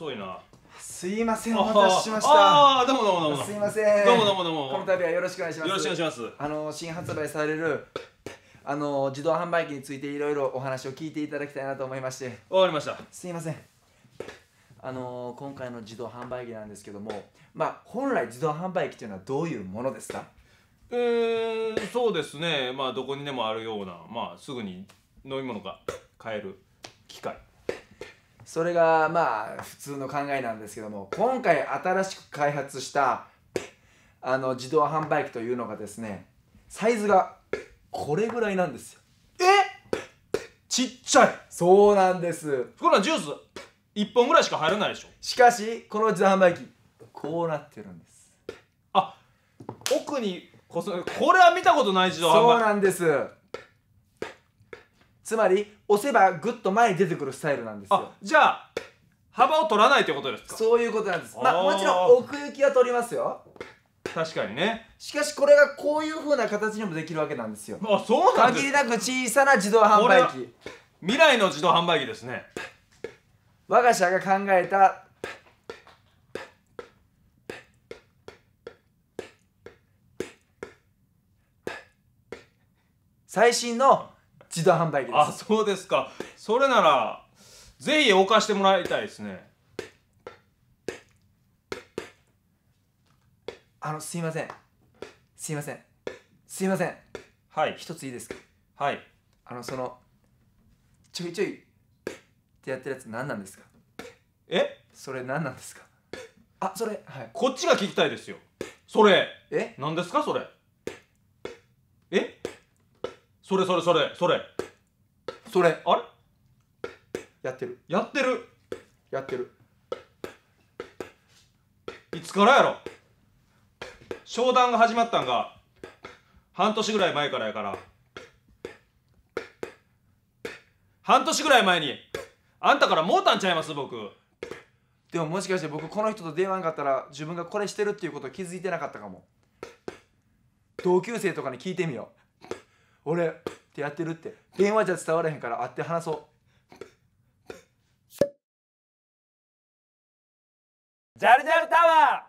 遅いなすいませんお待たせしましたああどうもどうもどうもすいませんどうもどうもどうもこの度はよろしくお願いしますよろしくお願いしますあの新発売されるあの自動販売機についていろいろお話を聞いていただきたいなと思いましてわかりましたすいませんあの今回の自動販売機なんですけどもまあ本来自動販売機というのはどういうものですかえー、そうですねまあどこにでもあるようなまあすぐに飲み物が買える機械それがまあ普通の考えなんですけども今回新しく開発したあの自動販売機というのがですねサイズがこれぐらいなんですよえちっちゃいそうなんですこのジュース1本ぐらいしか入らないでしょしかしこの自動販売機こうなってるんですあ奥にこそこれは見たことない自動販売機そうなんですつまり押せばグッと前に出てくるスタイルなんですよあじゃあ幅を取らないってことですかそういうことなんですまあもちろん奥行きは取りますよ確かにねしかしこれがこういうふうな形にもできるわけなんですよあそうなんです限りなく小さな自動販売機未来の自動販売機ですね我が社が考えた最新の自動販売機ですあそうですかそれならぜひ置かしてもらいたいですねあのすいませんすいませんすいませんはい一ついいですかはいあのそのちょいちょいってやってるやつ何なんですかえそれ何なんですかあそれはいこっちが聞きたいですよそれえ何ですかそれそれそれそれそれそれあれやってるやってるやってるいつからやろ商談が始まったんが半年ぐらい前からやから半年ぐらい前にあんたからもうたんちゃいます僕でももしかして僕この人と出会わんかったら自分がこれしてるっていうこと気づいてなかったかも同級生とかに聞いてみよう俺ってやってるって電話じゃ伝わらへんから会って話そうジャルジャルタワー